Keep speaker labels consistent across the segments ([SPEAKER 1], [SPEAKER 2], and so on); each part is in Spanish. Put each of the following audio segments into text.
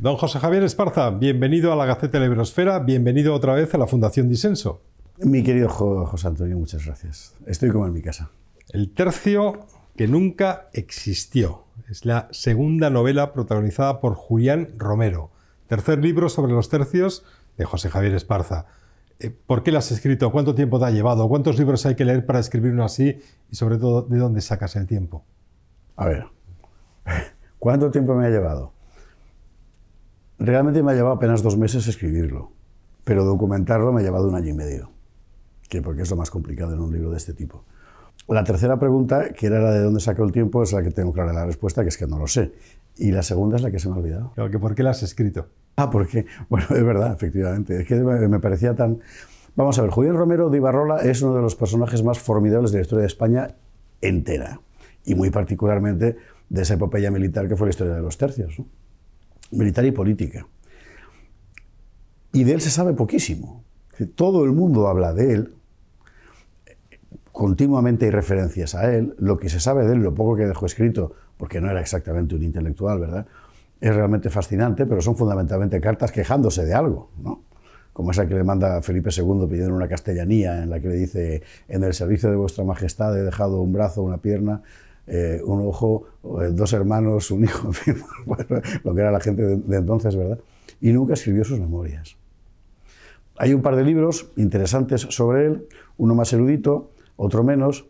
[SPEAKER 1] Don José Javier Esparza, bienvenido a la Gaceta Librosfera, bienvenido otra vez a la Fundación Disenso. Mi querido José Antonio, muchas gracias. Estoy como en mi casa. El tercio que nunca existió. Es la segunda novela protagonizada por Julián Romero. Tercer libro sobre los tercios de José Javier Esparza. Eh, ¿Por qué la has escrito? ¿Cuánto tiempo te ha llevado? ¿Cuántos libros hay que leer para escribir uno así? Y sobre todo, ¿de dónde sacas el tiempo?
[SPEAKER 2] A ver, ¿cuánto tiempo me ha llevado? Realmente me ha llevado apenas dos meses escribirlo, pero documentarlo me ha llevado un año y medio, que porque es lo más complicado en un libro de este tipo. La tercera pregunta, que era la de dónde sacó el tiempo, es la que tengo clara la respuesta, que es que no lo sé. Y la segunda es la que se me ha olvidado. que ¿por qué la has escrito? Ah, porque, bueno, es verdad, efectivamente. Es que me parecía tan... Vamos a ver, Julián Romero de Ibarrola es uno de los personajes más formidables de la historia de España entera. Y muy particularmente de esa epopeya militar que fue la historia de los tercios. ¿no? militar y política. Y de él se sabe poquísimo. Todo el mundo habla de él, continuamente hay referencias a él, lo que se sabe de él, lo poco que dejó escrito, porque no era exactamente un intelectual, ¿verdad? Es realmente fascinante, pero son fundamentalmente cartas quejándose de algo, ¿no? como esa que le manda Felipe II pidiendo una castellanía en la que le dice, en el servicio de vuestra majestad he dejado un brazo, una pierna, eh, un ojo, eh, dos hermanos, un hijo, lo que era la gente de, entonces, ¿verdad? Y nunca escribió sus memorias. Hay un par de libros interesantes sobre él, uno más erudito, otro menos,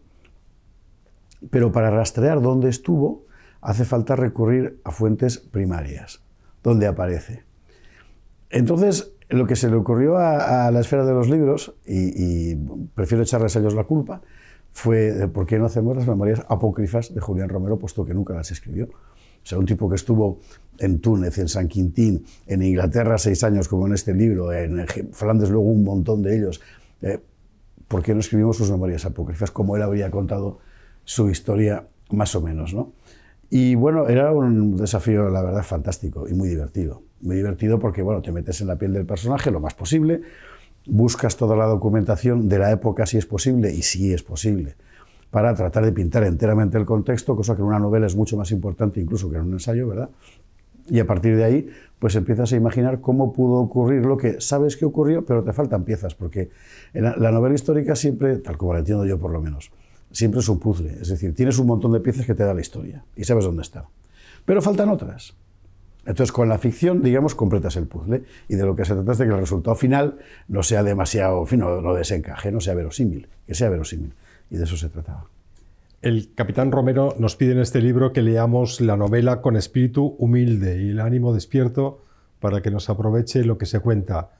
[SPEAKER 2] pero para rastrear dónde estuvo hace falta recurrir a fuentes primarias, donde aparece. Entonces, lo que se le ocurrió a, la esfera de los libros, y, y prefiero echarles a ellos la culpa, fue eh, ¿por qué no hacemos las memorias apócrifas de Julián Romero, puesto que nunca las escribió? O sea, un tipo que estuvo en Túnez, en San Quintín, en Inglaterra seis años, como en este libro, en Flandes luego un montón de ellos. Eh, ¿Por qué no escribimos sus memorias apócrifas? Como él habría contado su historia más o menos, ¿no? Y bueno, era un desafío, la verdad, fantástico y muy divertido. Muy divertido porque, bueno, te metes en la piel del personaje lo más posible, buscas toda la documentación de la época si es posible, y si es posible, para tratar de pintar enteramente el contexto, cosa que en una novela es mucho más importante incluso que en un ensayo, ¿verdad? Y a partir de ahí, pues empiezas a imaginar cómo pudo ocurrir lo que sabes que ocurrió, pero te faltan piezas, porque la novela histórica siempre, tal como la entiendo yo por lo menos, siempre es un puzzle, es decir, tienes un montón de piezas que te da la historia y sabes dónde está. Pero faltan otras. Entonces, con la ficción, digamos, completas el puzzle ¿eh? y de lo que se trata es de que el resultado final no sea demasiado, fino, no, desencaje, no sea verosímil, que sea verosímil. Y de eso se trataba.
[SPEAKER 1] El capitán Romero nos pide en este libro que leamos la novela con espíritu humilde y el ánimo despierto para que nos aproveche lo que se cuenta.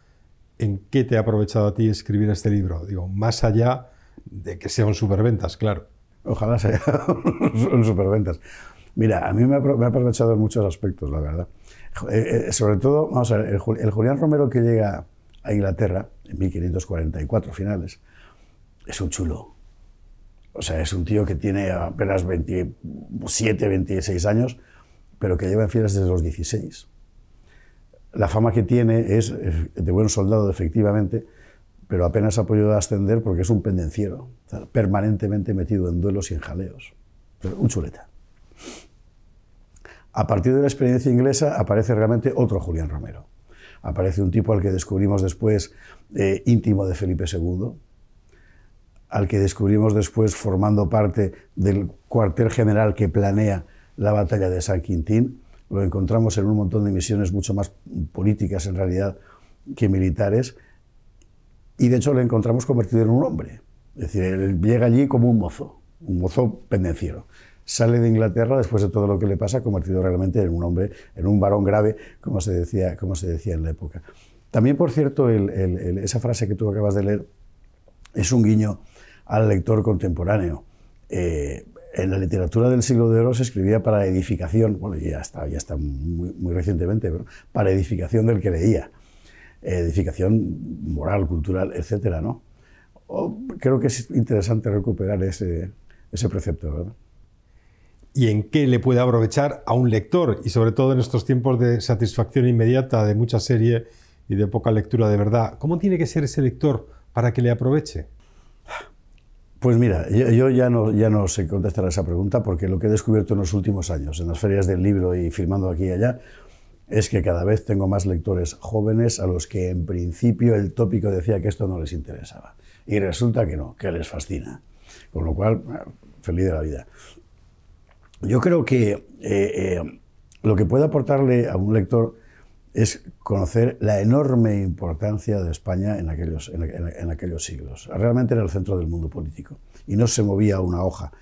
[SPEAKER 1] ¿En qué te ha aprovechado a ti escribir este libro? Digo, más allá de que sean un superventas, claro. Ojalá sea
[SPEAKER 2] un superventas. Mira, a mí me ha, aprovechado en muchos aspectos, la verdad. Eh, eh, sobre todo, vamos a ver, el, Julián Romero que llega a Inglaterra en 1544 finales es un chulo. O sea, es un tío que tiene apenas 27, 26 años, pero que lleva en filas desde los 16. La fama que tiene es de buen soldado, efectivamente, pero apenas ha podido ascender porque es un pendenciero, permanentemente metido en duelos y en jaleos. un chuleta. A partir de la experiencia inglesa aparece realmente otro Julián Romero. Aparece un tipo al que descubrimos después eh, íntimo de Felipe II, al que descubrimos después formando parte del cuartel general que planea la batalla de San Quintín. Lo encontramos en un montón de misiones mucho más políticas en realidad que militares. Y de hecho lo encontramos convertido en un hombre. Es decir, él llega allí como un mozo, un mozo pendenciero sale de Inglaterra después de todo lo que le pasa, convertido realmente en un hombre, en un varón grave, como se decía, como se decía en la época. También, por cierto, esa frase que tú acabas de leer es un guiño al lector contemporáneo. Eh, en la literatura del siglo de oro se escribía para edificación, bueno, ya está, ya está muy, muy recientemente, pero para edificación del que leía, edificación moral, cultural, etc. ¿no?
[SPEAKER 1] Oh, creo que es interesante recuperar ese, ese precepto, ¿verdad? y en qué le puede aprovechar a un lector y sobre todo en estos tiempos de satisfacción inmediata de mucha serie y de poca lectura de verdad. ¿Cómo tiene que ser ese lector para que le aproveche? Pues
[SPEAKER 2] mira, yo, ya, no, ya no sé contestar a esa pregunta porque lo que he descubierto en los últimos años, en las ferias del libro y firmando aquí y allá, es que cada vez tengo más lectores jóvenes a los que en principio el tópico decía que esto no les interesaba. Y resulta que no, que les fascina. Con lo cual, feliz de la vida yo creo que eh, eh, lo que puede aportarle a un lector es conocer la enorme importancia de España en aquellos, siglos. Realmente era el centro del mundo político y no se movía una hoja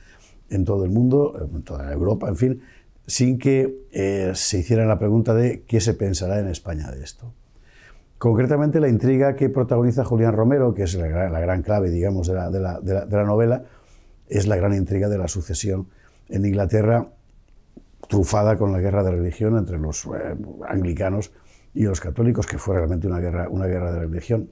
[SPEAKER 2] en todo el mundo, en toda Europa, en fin, sin que eh, se hiciera la pregunta de qué se pensará en España de esto. Concretamente, la intriga que protagoniza Julián Romero, que es la, gran clave, digamos, de la, novela, es la gran intriga de la sucesión en Inglaterra trufada con la guerra de religión entre los eh, anglicanos y los católicos, que fue realmente una guerra, una guerra de religión.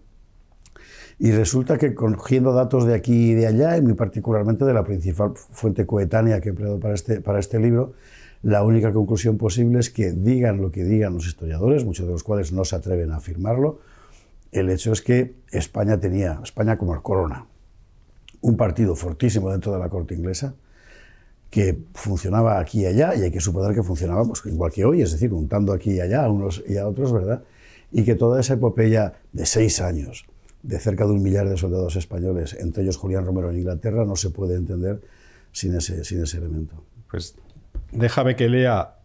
[SPEAKER 2] Y resulta que cogiendo datos de aquí y de allá, y muy particularmente de la principal fuente coetánea que he empleado para este, para este libro, la única conclusión posible es que digan lo que digan los historiadores, muchos de los cuales no se atreven a afirmarlo, el hecho es que España tenía, España como corona, un partido fortísimo dentro de la corte inglesa, que funcionaba aquí y allá, y hay que suponer que funcionaba pues, igual que hoy, es decir, juntando aquí y allá a unos y a otros, ¿verdad? Y que toda esa epopeya de seis años, de cerca de un millar de soldados españoles, entre ellos Julián Romero en Inglaterra, no se puede entender sin ese, sin ese elemento.
[SPEAKER 1] Pues déjame que lea.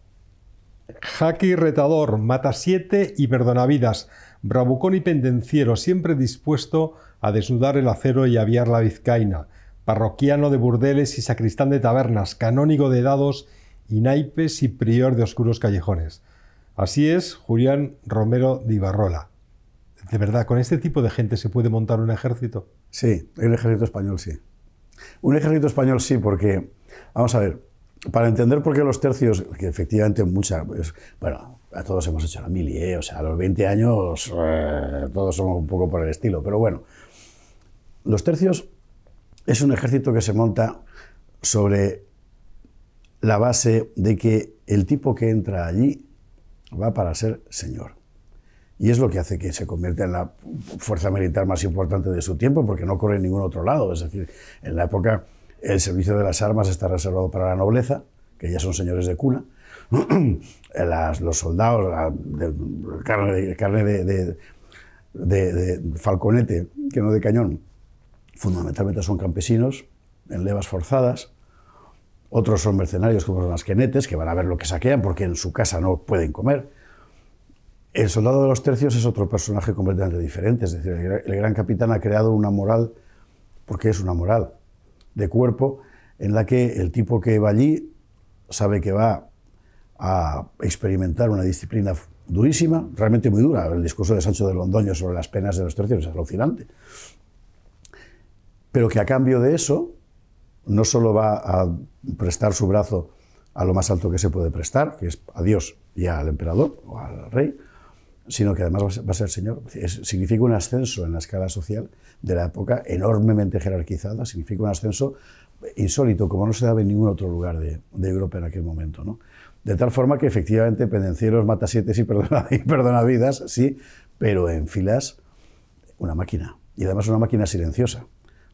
[SPEAKER 1] Jaque y retador, mata siete y perdona vidas. bravucón y pendenciero, siempre dispuesto a desnudar el acero y aviar la vizcaína parroquiano de burdeles y sacristán de tabernas, canónigo de dados y naipes y prior de oscuros callejones. Así es Julián Romero de Ibarrola. De verdad, ¿con este tipo de gente se puede montar un ejército? Sí, el ejército español sí.
[SPEAKER 2] Un ejército español sí, porque, vamos a ver, para entender por qué los tercios, que efectivamente muchas, bueno, a todos hemos hecho la mili, ¿eh? o sea, a los 20 años eh, todos somos un poco por el estilo, pero bueno, los tercios es un ejército que se monta sobre la base de que el tipo que entra allí va para ser señor. Y es lo que hace que se convierta en la fuerza militar más importante de su tiempo, porque no corre en ningún otro lado. Es decir, en la época el servicio de las armas está reservado para la nobleza, que ya son señores de cuna. los soldados, de, carne, de, de falconete, que no de cañón, fundamentalmente son campesinos, en levas forzadas, otros son mercenarios como los quenetes, que van a ver lo que saquean porque en su casa no pueden comer. El soldado de los tercios es otro personaje completamente diferente, es decir, el gran capitán ha creado una moral, porque es una moral de cuerpo, en la que el tipo que va allí sabe que va a experimentar una disciplina durísima, realmente muy dura. El discurso de Sancho de Londoño sobre las penas de los tercios es alucinante pero que a cambio de eso no solo va a prestar su brazo a lo más alto que se puede prestar, que es a Dios y al emperador o al rey, sino que además va a ser señor. significa un ascenso en la escala social de la época enormemente jerarquizada, significa un ascenso insólito, como no se daba en ningún otro lugar de, Europa en aquel momento. ¿no? De tal forma que efectivamente pendencieros, mata siete y perdona vidas, sí, pero en filas una máquina. Y además una máquina silenciosa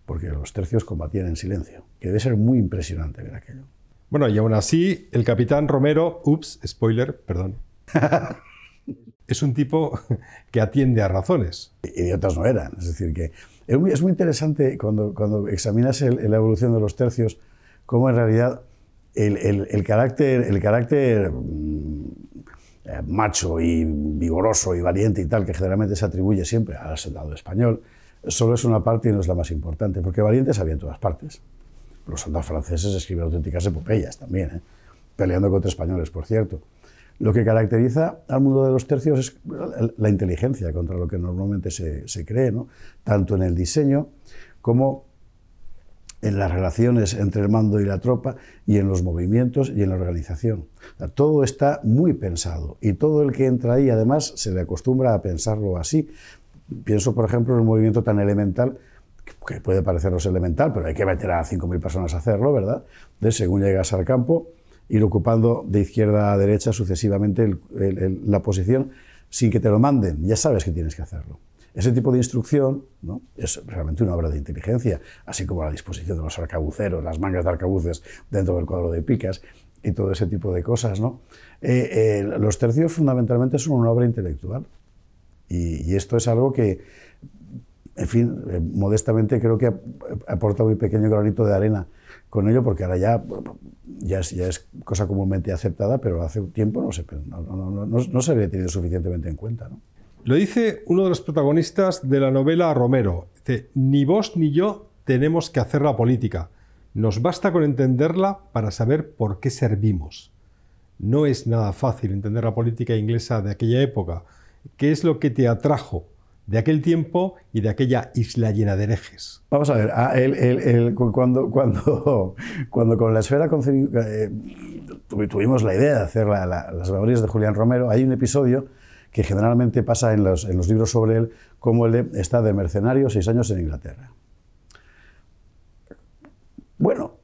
[SPEAKER 1] porque los tercios combatían en silencio, que debe ser muy impresionante ver aquello. Bueno, y aún así, el capitán Romero, ups, spoiler, perdón, es un tipo que atiende a razones. Idiotas no eran, es decir, que es muy,
[SPEAKER 2] interesante cuando, cuando examinas la evolución de los tercios, cómo en realidad el, carácter, el carácter mm, eh, macho y vigoroso y valiente y tal, que generalmente se atribuye siempre al soldado español, solo es una parte y no es la más importante, porque valientes había en todas partes. Los soldados franceses escriben auténticas epopeyas también, ¿eh? peleando contra españoles, por cierto. Lo que caracteriza al mundo de los tercios es la inteligencia contra lo que normalmente se, cree, ¿no? tanto en el diseño como en las relaciones entre el mando y la tropa y en los movimientos y en la organización. todo está muy pensado y todo el que entra ahí además se le acostumbra a pensarlo así Pienso, por ejemplo, en un movimiento tan elemental, que puede parecernos elemental, pero hay que meter a 5.000 personas a hacerlo, ¿verdad? De según llegas al campo, ir ocupando de izquierda a derecha sucesivamente la posición sin que te lo manden. Ya sabes que tienes que hacerlo. Ese tipo de instrucción ¿no? es realmente una obra de inteligencia, así como la disposición de los arcabuceros, las mangas de arcabuces dentro del cuadro de picas y todo ese tipo de cosas. ¿no? Eh, eh, los tercios fundamentalmente son una obra intelectual y, esto es algo que, en fin, eh, modestamente creo que aporta un pequeño granito de arena con ello, porque ahora ya, es, cosa comúnmente aceptada, pero hace un tiempo no se, no se había tenido suficientemente
[SPEAKER 1] en cuenta. Lo dice uno de los protagonistas de la novela Romero. Dice, ni vos ni yo tenemos que hacer la política. Nos basta con entenderla para saber por qué servimos. No es nada fácil entender la política inglesa de aquella época. ¿Qué es lo que te atrajo de aquel tiempo y de aquella isla llena de herejes? Vamos a ver, ah, cuando, cuando, cuando con la esfera eh,
[SPEAKER 2] tuvimos la idea de hacer las memorias de Julián Romero, hay un episodio que generalmente pasa en los, libros sobre él, como él está de mercenario seis años en Inglaterra. Bueno,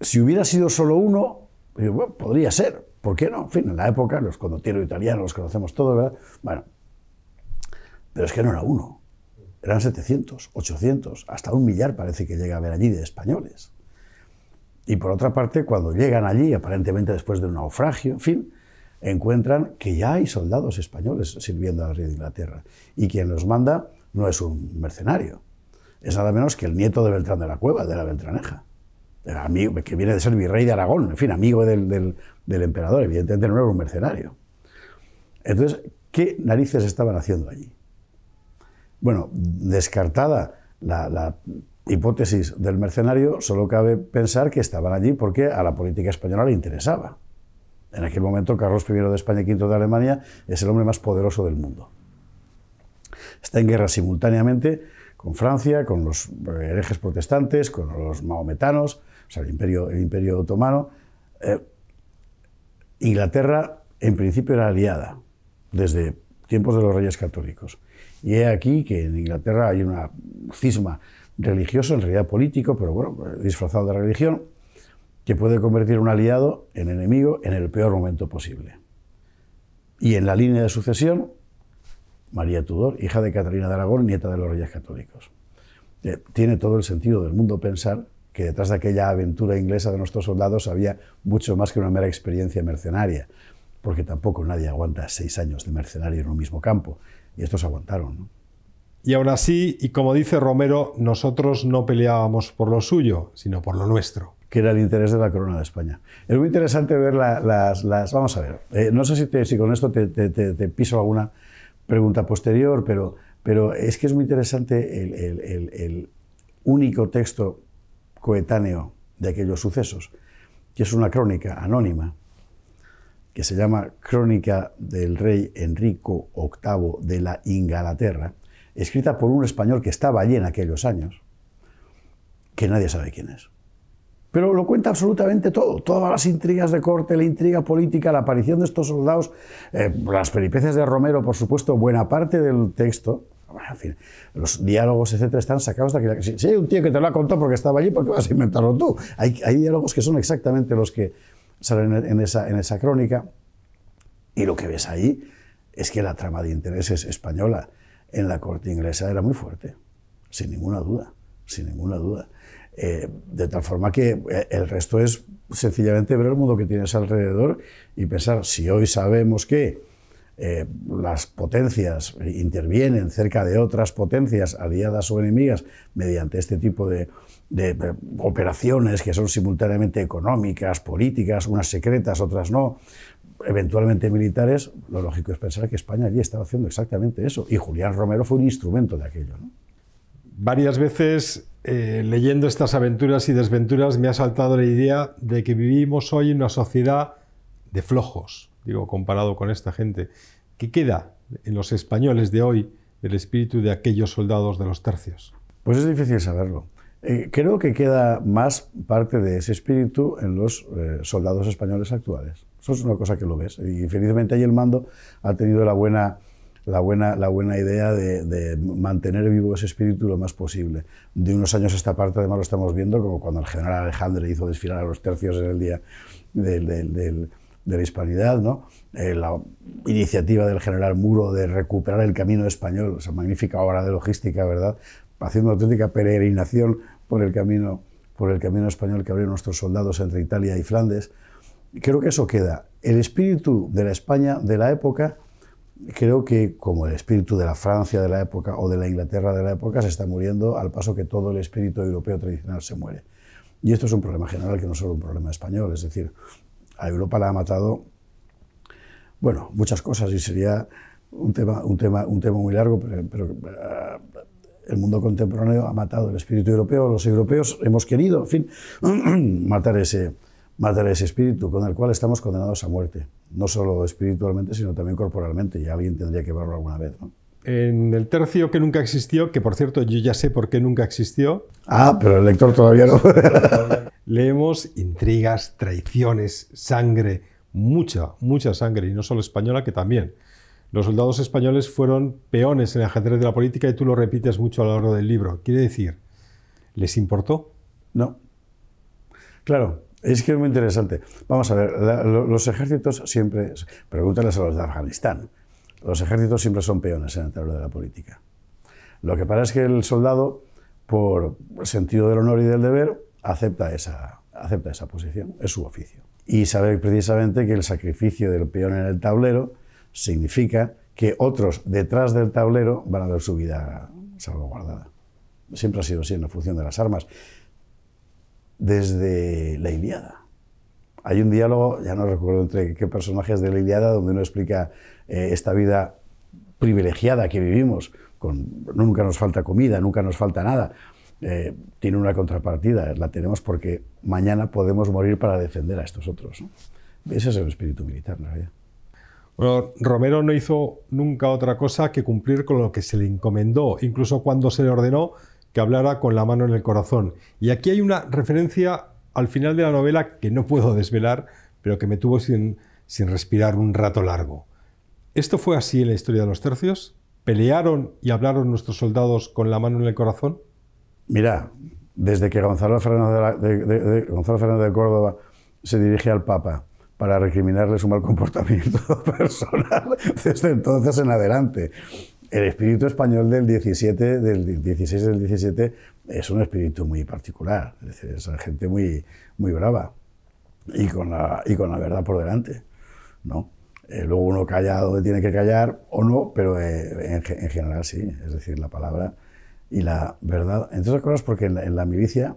[SPEAKER 2] si hubiera sido solo uno, eh, podría ser, ¿por qué no? En fin, en la época, los condotieros italianos los conocemos todos, ¿verdad? Bueno, pero es que no era uno, eran 700, 800, hasta un millar parece que llega a haber allí de españoles. Y por otra parte, cuando llegan allí, aparentemente después de un naufragio, en fin, encuentran que ya hay soldados españoles sirviendo al rey de Inglaterra. Y quien los manda no es un mercenario, es nada menos que el nieto de Beltrán de la Cueva, de la Beltraneja, amigo, que viene de ser virrey de Aragón, en fin, amigo del emperador, evidentemente no era un mercenario. Entonces, ¿qué narices estaban haciendo allí? Bueno, descartada la, hipótesis del mercenario, solo cabe pensar que estaban allí porque a la política española le interesaba. En aquel momento, Carlos I de España y V de Alemania es el hombre más poderoso del mundo. Está en guerra simultáneamente con Francia, con los eh, herejes protestantes, con los mahometanos, o sea, el imperio, otomano. Eh, Inglaterra, en principio, era aliada desde tiempos de los reyes católicos. Y he aquí que en Inglaterra hay un cisma religioso, en realidad político, pero bueno, disfrazado de religión, que puede convertir un aliado en enemigo en el peor momento posible. Y en la línea de sucesión, María Tudor, hija de Catalina de Aragón, nieta de los Reyes Católicos. Eh, tiene todo el sentido del mundo pensar que detrás de aquella aventura inglesa de nuestros soldados había mucho más que una mera experiencia mercenaria porque tampoco nadie aguanta seis años de mercenario en un mismo campo, y estos aguantaron.
[SPEAKER 1] Y aún así, y como dice Romero, nosotros no peleábamos por lo suyo, sino por lo nuestro. Que era el interés de la corona de España. Es muy
[SPEAKER 2] interesante ver las, Vamos a ver, eh, no sé si, si con esto te, piso alguna pregunta posterior, pero, es que es muy interesante el único texto coetáneo de aquellos sucesos, que es una crónica anónima que se llama Crónica del Rey Enrico VIII de la Inglaterra, escrita por un español que estaba allí en aquellos años, que nadie sabe quién es. Pero lo cuenta absolutamente todo, todas las intrigas de corte, la intriga política, la aparición de estos soldados, eh, las peripecias de Romero, por supuesto, buena parte del texto, los diálogos, etcétera, están sacados de aquí. Si, hay un tío que te lo ha contado porque estaba allí, ¿por qué vas a inventarlo tú? Hay, hay diálogos que son exactamente los que sale en, esa, en esa crónica. Y lo que ves ahí es que la trama de intereses española en la corte inglesa era muy fuerte, sin ninguna duda, sin ninguna duda. Eh, de tal forma que eh, el resto es sencillamente ver el mundo que tienes alrededor y pensar, si hoy sabemos que eh, las potencias intervienen cerca de otras potencias aliadas o enemigas mediante este tipo de, de, operaciones que son simultáneamente económicas, políticas, unas secretas, otras no, eventualmente militares, lo lógico es pensar que España allí estaba
[SPEAKER 1] haciendo exactamente eso. Y Julián Romero fue un instrumento de aquello. Varias veces, eh, leyendo estas aventuras y desventuras, me ha saltado la idea de que vivimos hoy en una sociedad de flojos, digo, comparado con esta gente. ¿Qué queda en los españoles de hoy del espíritu de aquellos soldados de los tercios? Pues es difícil saberlo.
[SPEAKER 2] Eh, creo que queda más parte de ese espíritu en los eh, soldados españoles actuales. Eso es una cosa que lo ves. Y felizmente ahí el mando ha tenido la buena, la buena, la buena idea de, mantener vivo ese espíritu lo más posible. De unos años a esta parte, además, lo estamos viendo, como cuando el general alejandro hizo desfilar a los tercios en el día de la hispanidad, ¿no? Eh, la iniciativa del general Muro de recuperar el camino español, esa magnífica obra de logística, ¿verdad? haciendo auténtica peregrinación por el camino, por el camino español que abrieron nuestros soldados entre Italia y Flandes. Creo que eso queda. El espíritu de la España de la época, creo que como el espíritu de la Francia de la época o de la Inglaterra de la época, se está muriendo al paso que todo el espíritu europeo tradicional se muere. Y esto es un problema general que no es solo un problema español, es decir, a Europa la ha matado, bueno, muchas cosas y sería un tema, un tema, un tema muy largo, pero el mundo contemporáneo ha matado el espíritu europeo, los europeos hemos querido, en fin, matar ese, matar ese espíritu con el cual estamos condenados a muerte, no solo espiritualmente, sino también corporalmente, y alguien tendría que verlo alguna vez.
[SPEAKER 1] En el tercio que nunca existió, que por cierto yo ya sé por qué nunca existió.
[SPEAKER 2] Ah, pero el lector todavía no.
[SPEAKER 1] Leemos intrigas, traiciones, sangre, mucha, mucha sangre, y no solo española, que también. Los soldados españoles fueron peones en el ajedrez de la política y tú lo repites mucho a lo largo del libro. Quiere decir, ¿les importó? No. Claro, es que es muy interesante. Vamos
[SPEAKER 2] a ver, los ejércitos siempre, pregúntales a los de Afganistán, los ejércitos siempre son peones en el tablero de la política. Lo que pasa es que el soldado, por sentido del honor y del deber, acepta esa, acepta esa posición, es su oficio. Y sabe precisamente que el sacrificio del peón en el tablero significa que otros detrás del tablero van a ver su vida salvaguardada. Siempre ha sido así en la función de las armas. Desde la Iliada. Hay un diálogo, ya no recuerdo entre qué personajes de la Iliada, donde uno explica eh, esta vida privilegiada que vivimos, nunca nos falta comida, nunca nos falta nada, eh, tiene una contrapartida, la tenemos porque mañana podemos morir para defender a estos otros. Ese es el espíritu militar, no realidad.
[SPEAKER 1] Bueno, Romero no hizo nunca otra cosa que cumplir con lo que se le encomendó, incluso cuando se le ordenó que hablara con la mano en el corazón. Y aquí hay una referencia al final de la novela que no puedo desvelar, pero que me tuvo sin, respirar un rato largo. ¿Esto fue así en la historia de los tercios? ¿Pelearon y hablaron nuestros soldados con la mano en el corazón? Mira,
[SPEAKER 2] desde que Gonzalo Fernández de, Gonzalo Fernández de Córdoba se dirige al Papa para recriminarle su mal comportamiento personal desde entonces en adelante. El espíritu español del 17, del 16 del 17 es un espíritu muy particular, es, decir, es gente muy, muy brava y con, la, y con la verdad por delante. ¿no? Eh, luego uno calla donde tiene que callar o no, pero eh, en, general sí, es decir, la palabra y la verdad. Entre otras cosas porque en la milicia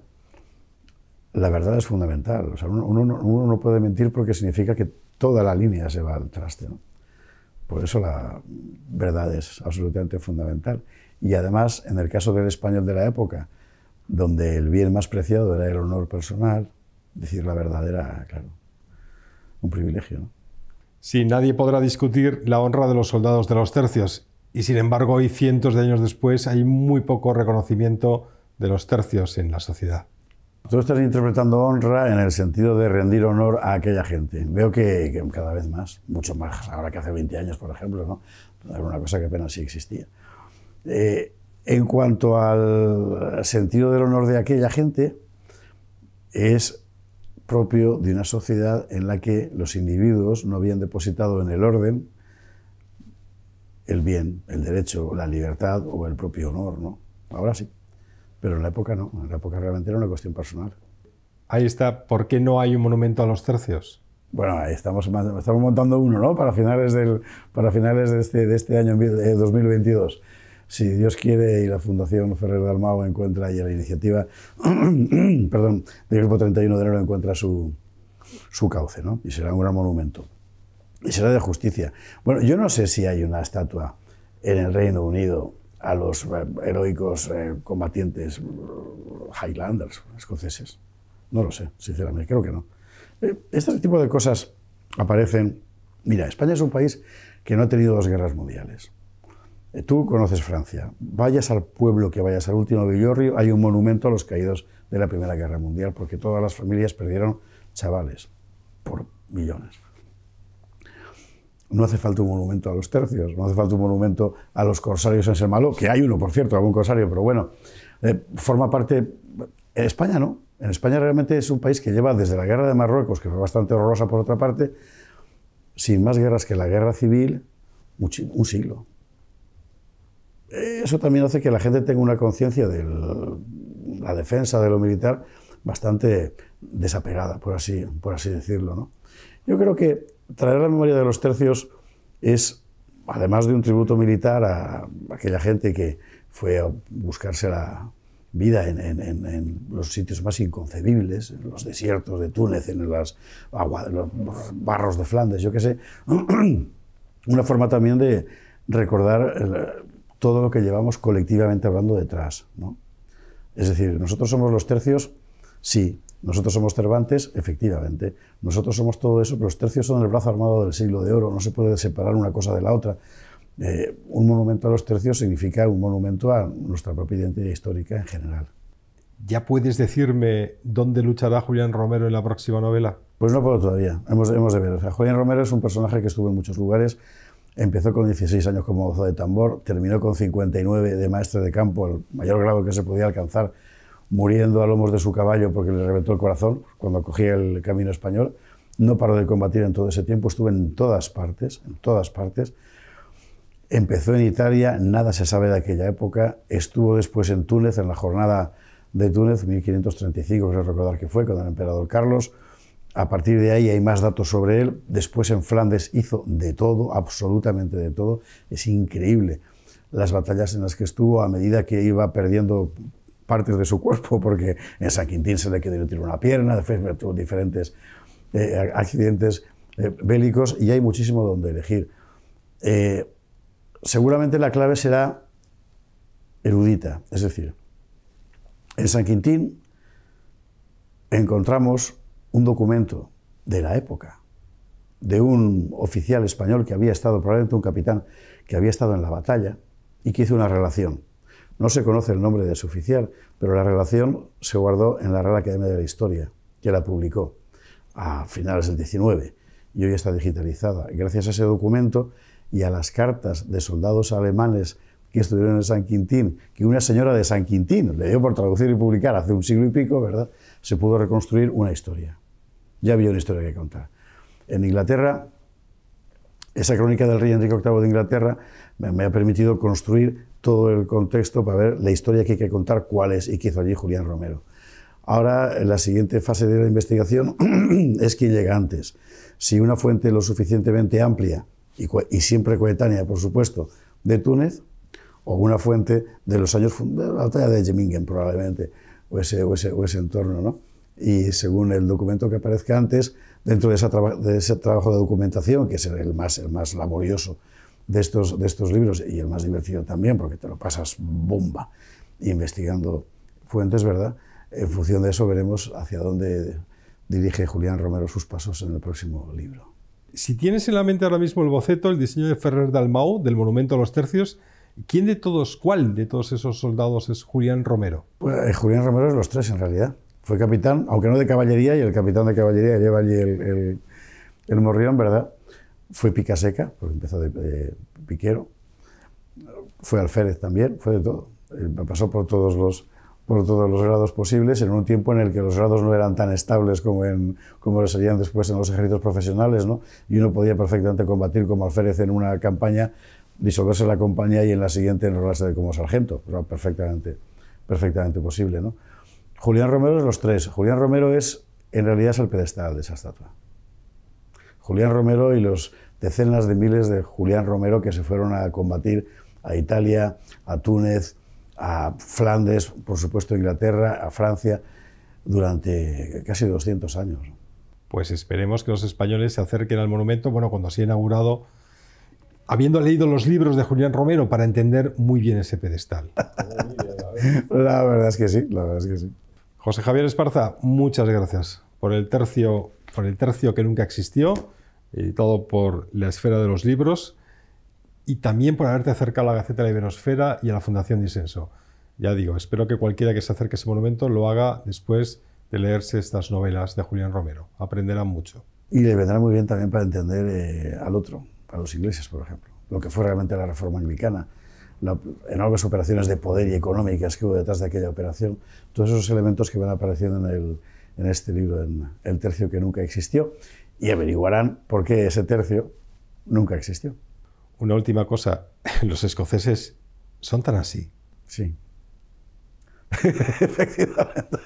[SPEAKER 2] la verdad es fundamental. uno, no puede mentir porque significa que toda la línea se va al traste. Por eso la verdad es absolutamente fundamental. Y además, en el caso del español de la época, donde el bien más preciado era el honor personal, decir la verdad era, claro,
[SPEAKER 1] un privilegio. ¿no? Sí, nadie podrá discutir la honra de los soldados de los tercios. Y sin embargo, hoy, cientos de años después, hay muy poco reconocimiento de los tercios en la sociedad.
[SPEAKER 2] Tú estás interpretando honra en el sentido de rendir honor a aquella gente. Veo que, cada vez más, mucho más ahora que hace 20 años, por ejemplo, ¿no? Era una cosa que apenas sí existía. Eh, en cuanto al sentido del honor de aquella gente, es propio de una sociedad en la que los individuos no habían depositado en el orden el bien, el derecho, la libertad o el propio honor, ¿no? Ahora sí. Pero en la época no, en la época realmente era una cuestión personal. Ahí está, ¿por qué no hay un monumento a los tercios? Bueno, ahí estamos, montando uno, ¿no? Para finales, del, para finales de, este, este año 2022. Eh, si Dios quiere y la Fundación Ferrer Dalmau encuentra y la iniciativa perdón, del Grupo 31 de enero encuentra su, su cauce, ¿no? Y será un gran monumento. Y será de justicia. Bueno, yo no sé si hay una estatua en el Reino Unido a los eh, heroicos eh, combatientes eh, Highlanders, escoceses. No lo sé, sinceramente, creo que no. Este tipo de cosas aparecen. Mira, España es un país que no ha tenido dos guerras mundiales. Tú conoces Francia. Vayas al pueblo que vayas, al último Villorrio, hay un monumento a los caídos de la Primera Guerra Mundial, porque todas las familias perdieron chavales por millones no hace falta un monumento a los tercios, no hace falta un monumento a los corsarios en malo, que hay uno, por cierto, algún corsario, pero bueno, eh, forma parte... En eh, España no. En España realmente es un país que lleva desde la guerra de Marruecos, que fue bastante horrorosa por otra parte, sin más guerras que la guerra civil, un siglo. Eso también hace que la gente tenga una conciencia de la defensa de lo militar bastante desapegada, por así, por así decirlo. ¿no? Yo creo que traer la memoria de los tercios es, además de un tributo militar a aquella gente que fue a buscarse la vida en, los sitios más inconcebibles, en los desiertos de Túnez, en los barros de Flandes, yo qué sé, una forma también de recordar todo lo que llevamos colectivamente hablando detrás. Es decir, nosotros somos los tercios, sí, nosotros somos Cervantes, efectivamente. Nosotros somos todo eso, pero los tercios son el brazo armado del siglo de oro, no se puede separar una cosa de la otra. Eh, un monumento a los tercios significa un monumento a nuestra propia identidad histórica en general.
[SPEAKER 1] ¿Ya puedes decirme dónde luchará Julián Romero en la próxima novela? Pues no puedo todavía,
[SPEAKER 2] hemos, de ver. Julián Romero es un personaje que estuvo en muchos lugares, empezó con 16 años como mozo de tambor, terminó con 59 de maestro de campo, el mayor grado que se podía alcanzar muriendo a lomos de su caballo porque le reventó el corazón cuando cogía el camino español. No paró de combatir en todo ese tiempo, estuvo en todas partes, en todas partes. Empezó en Italia, nada se sabe de aquella época. Estuvo después en Túnez, en la jornada de Túnez, 1535, creo recordar que fue, con el emperador Carlos. A partir de ahí hay más datos sobre él. Después en Flandes hizo de todo, absolutamente de todo. Es increíble las batallas en las que estuvo a medida que iba perdiendo partes de su cuerpo, porque en San Quintín se le quedó una pierna, después tuvo diferentes eh, accidentes eh, bélicos y hay muchísimo donde elegir. Eh, seguramente la clave será erudita, es decir, en San Quintín encontramos un documento de la época, de un oficial español que había estado, probablemente un capitán, que había estado en la batalla y que hizo una relación no se conoce el nombre de su oficial, pero la relación se guardó en la Real Academia de la Historia, que la publicó a finales del 19 y hoy está digitalizada. Gracias a ese documento y a las cartas de soldados alemanes que estuvieron en San Quintín, que una señora de San Quintín le dio por traducir y publicar hace un siglo y pico, ¿verdad? Se pudo reconstruir una historia. Ya había una historia que contar. En Inglaterra esa crónica del rey Enrique VIII de Inglaterra me, ha permitido construir todo el contexto para ver la historia que hay que contar, cuál es y qué hizo allí Julián Romero. Ahora, eh, la siguiente fase de la investigación es quién llega antes. Si una fuente lo suficientemente amplia y, siempre coetánea, por supuesto, de Túnez, o una fuente de los años de la batalla de Jemingen, probablemente, o ese entorno, ¿no? y según el documento que aparezca antes, dentro de, ese trabajo de documentación, que es el más, el más laborioso de estos, de estos libros y el más divertido también, porque te lo pasas bomba investigando fuentes, ¿verdad? En función de eso veremos hacia dónde dirige Julián Romero sus pasos en el próximo libro.
[SPEAKER 1] Si tienes en la mente ahora mismo el boceto, el diseño de Ferrer Dalmau del Monumento a los Tercios, ¿quién de todos, cuál de todos esos soldados es Julián Romero?
[SPEAKER 2] Pues, eh, Julián Romero es los tres en realidad. Fue capitán, aunque no de caballería, y el capitán de caballería lleva allí el, morrión, ¿verdad? Fue picaseca, porque empezó de, piquero. Fue alférez también, fue de todo. Eh, pasó por todos los por todos los grados posibles, en un tiempo en el que los grados no eran tan estables como, en, como lo serían después en los ejércitos profesionales, ¿no? y uno podía perfectamente combatir como alférez en una campaña, disolverse la compañía y en la siguiente enrolarse como sargento, era perfectamente, perfectamente posible. ¿no? Julián Romero es los tres. Julián Romero es, en realidad, el pedestal de esa estatua. Julián Romero y los decenas de miles de Julián Romero que se fueron a combatir a Italia, a Túnez, a Flandes, por supuesto a Inglaterra, a Francia, durante casi 200 años.
[SPEAKER 1] Pues esperemos que los españoles se acerquen al monumento, bueno, cuando se ha inaugurado, habiendo leído los libros de Julián Romero para entender muy bien ese pedestal. la verdad es que sí, la verdad es que sí. José Javier Esparza, muchas gracias por el tercio, por el tercio que nunca existió y todo por la esfera de los libros y también por haberte acercado a la Gaceta de la Iberosfera y a la Fundación Disenso. Ya digo, espero que cualquiera que se acerque a ese monumento lo haga después de leerse estas novelas de Julián Romero. Aprenderán mucho. Y le
[SPEAKER 2] vendrá muy bien también para entender eh, al otro, a los ingleses, por ejemplo, lo que fue realmente la reforma anglicana enormes operaciones de poder y económicas que hubo detrás de aquella operación, todos esos elementos que van apareciendo en, en este libro, en El tercio que nunca existió, y averiguarán por qué ese tercio nunca existió. Una última cosa, los
[SPEAKER 1] escoceses son tan así. Sí. Efectivamente.